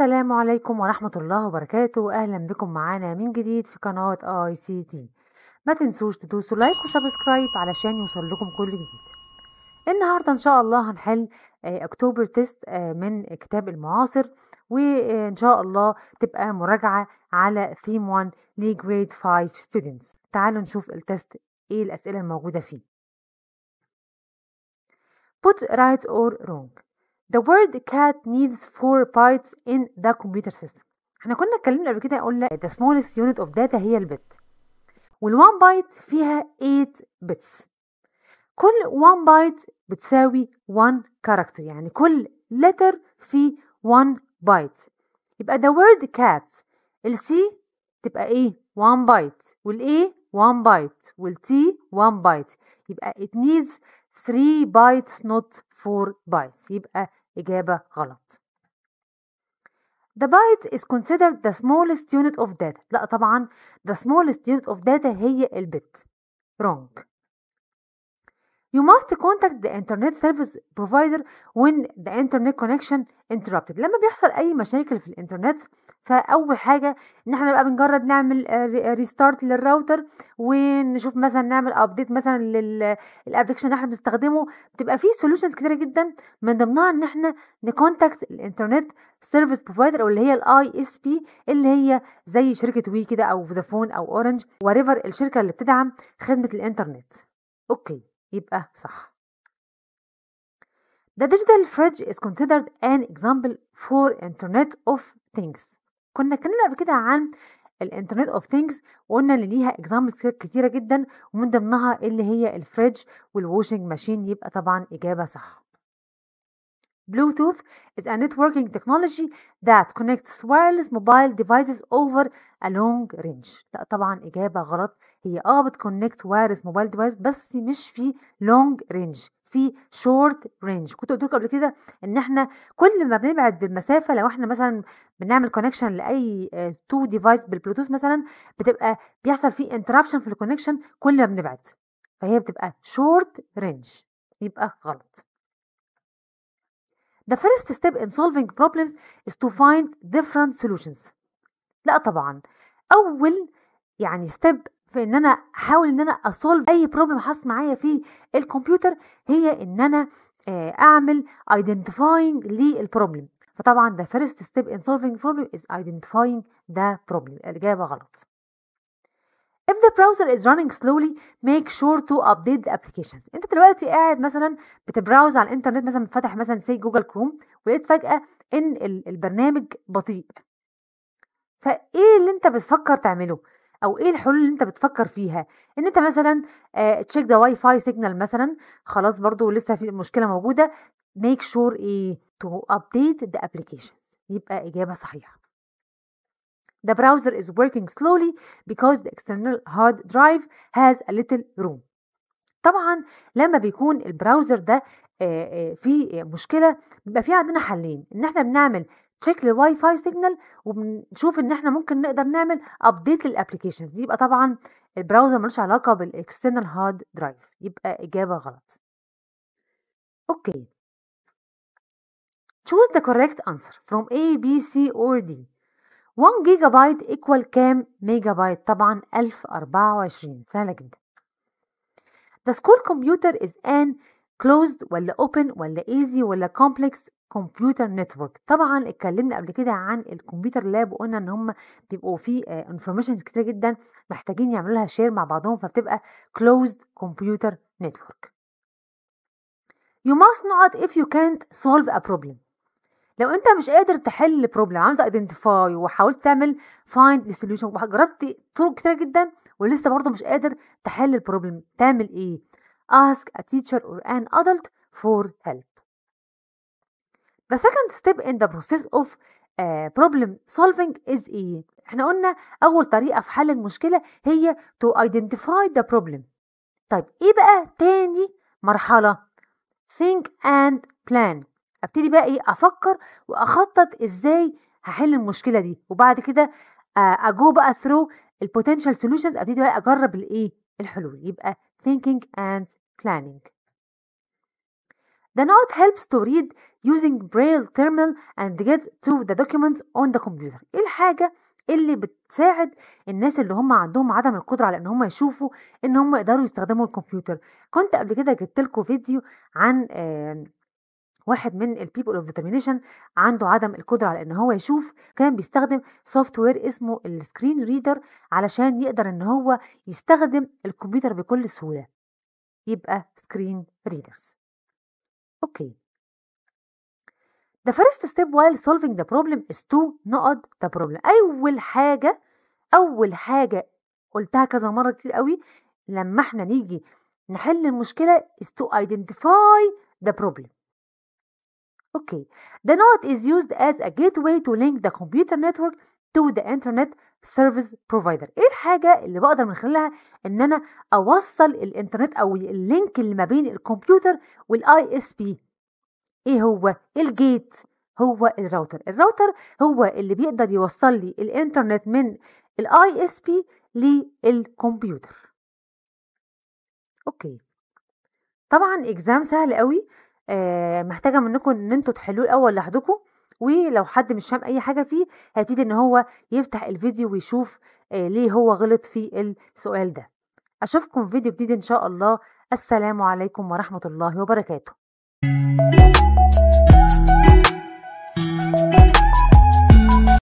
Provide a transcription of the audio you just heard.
السلام عليكم ورحمة الله وبركاته أهلا بكم معانا من جديد في قناة آي سي تي ما تنسوش تدوسوا لايك وسبسكرايب علشان يوصل لكم كل جديد النهاردة إن شاء الله هنحل آه، أكتوبر تيست آه، من كتاب المعاصر وإن شاء الله تبقى مراجعة على ثيم 1 لجريد 5 ستودنتس تعالوا نشوف التست إيه الأسئلة الموجودة فيه Put right or wrong The word cat needs four bytes in the computer system احنا كنا اتكلمنا قبل كده قلنا the smallest unit of data هي البت وال1 بايت فيها 8 bits. كل 1 بايت بتساوي 1 character يعني كل letter فيه 1 بايت يبقى the word cat السي تبقى ايه 1 بايت والA 1 بايت والT 1 بايت يبقى it needs 3 bytes not 4 bytes يبقى إجابة غلط The byte is considered the smallest unit of data لا طبعا the smallest unit of data هي البت wrong You must contact the internet service provider when the internet connection interrupted لما بيحصل اي مشاكل في الانترنت فاول حاجه ان احنا بقى بنجرب نعمل ريستارت آه، آه، للراوتر ونشوف مثلا نعمل ابديت مثلا للابلكيشن اللي احنا بنستخدمه بتبقى فيه سوليوشنز كتيره جدا من ضمنها ان احنا نكونتاكت الانترنت سيرفيس بروفايدر او اللي هي الاي اس بي اللي هي زي شركه وي كده او فودافون او اورنج وريفر الشركه اللي بتدعم خدمه الانترنت اوكي يبقى صح The digital fridge is considered an example for Internet of Things كنا اتكلمنا قبل كده عن الانترنت اوف ثينجز وقلنا ان ليها اكزامبلز كتيره جدا ومن ضمنها اللي هي الفريج والووشنج ماشين يبقى طبعا اجابه صح Bluetooth is a networking technology that connects wireless mobile devices over a long range لا طبعا إجابة غلط هي اه بتكونكت wireless mobile devices بس مش في long range في شورت رينج كنت قلت لكم قبل كده ان احنا كل ما بنبعد المسافه لو احنا مثلا بنعمل كونكشن لاي تو ديفايس بالبلوتوث مثلا بتبقى بيحصل في انترابشن في الكونكشن كل ما بنبعد فهي بتبقى شورت رينج يبقى غلط The first step in solving problems is to find different solutions. لا طبعا أول يعني step في ان انا احاول ان انا أصول اي problem حصل معايا في الكمبيوتر هي ان انا اعمل identifying للبروبلم فطبعا the first step in solving problem is identifying the problem الإجابة غلط If the browser is running slowly make sure to update the applications انت دلوقتي قاعد مثلا بتبراوز على الانترنت مثلا فاتح مثلا سي جوجل كروم ولقيت فجأة ان البرنامج بطيء فايه اللي انت بتفكر تعمله او ايه الحلول اللي انت بتفكر فيها ان انت مثلا تشيك ذا واي فاي سيجنال مثلا خلاص برضو لسه في مشكلة موجوده Make sure ايه to update the applications. يبقى اجابه صحيحه The browser is working slowly because the external hard drive has a little room. طبعا لما بيكون البراوزر ده في مشكله بيبقى في عندنا حلين ان احنا بنعمل تشيك للواي فاي سيجنال وبنشوف ان احنا ممكن نقدر نعمل ابديت للابلكيشنز دي يبقى طبعا البراوزر ملوش علاقه بالاكسترنال هارد درايف يبقى اجابه غلط اوكي choose the correct answer from A B C or D 1 جيجا بايت ايكوال كام ميجا بايت طبعا 1024 سهلة جدا The school computer is an closed ولا open ولا easy ولا complex كمبيوتر نتورك طبعا اتكلمنا قبل كده عن الكمبيوتر لاب وقلنا ان هم بيبقوا فيه انفورميشنز آه، كتير جدا محتاجين يعملوا لها شير مع بعضهم فبتبقى closed computer network You must not if you can't solve a problem لو انت مش قادر تحل بروبلم عاوز ايدنتيفاي وحاولت تعمل فايند سوليوشن وجربت طرق كتيره جدا ولسه برضه مش قادر تحل البروبلم تعمل ايه ask a teacher or an adult for help the second step in the process of uh, problem solving is ايه احنا قلنا اول طريقه في حل المشكله هي to identify the problem طيب ايه بقى تاني مرحله think and plan ابتدي بقى ايه افكر واخطط ازاي هحل المشكله دي وبعد كده اجو آه، بقى ثرو البوتنشال سوليوشنز ابتدي بقى اجرب الايه الحلول يبقى thinking and planning The note helps to read using braille terminal and get to the document on the computer. ايه الحاجة اللي بتساعد الناس اللي هم عندهم عدم القدرة على ان هم يشوفوا ان هم يقدروا يستخدموا الكمبيوتر كنت قبل كده جبت لكم فيديو عن واحد من البيبل اوف ديترمينيشن عنده عدم القدره على ان هو يشوف كان بيستخدم سوفت وير اسمه السكرين ريدر علشان يقدر ان هو يستخدم الكمبيوتر بكل سهوله يبقى سكرين ريدرز اوكي The first step while solving the problem is to نقط the problem أول حاجة أول حاجة قلتها كذا مرة كتير قوي لما احنا نيجي نحل المشكلة is to identify the problem Okay, the node is used as a gateway to link the computer network to the internet service provider ايه الحاجة اللي بقدر من خلالها ان انا اوصل الانترنت او اللينك اللي ما بين الكمبيوتر والاي اس بي ايه هو الجيت هو الراوتر الراوتر هو اللي بيقدر يوصل لي الانترنت من الاي اس بي للكمبيوتر اوكي طبعا اكزام سهل قوي آه، محتاجه منكم ان انتوا تحلوه الاول لوحدكم ولو حد مش فاهم اي حاجه فيه هيبتدي ان هو يفتح الفيديو ويشوف آه، ليه هو غلط في السؤال ده اشوفكم في فيديو جديد ان شاء الله السلام عليكم ورحمه الله وبركاته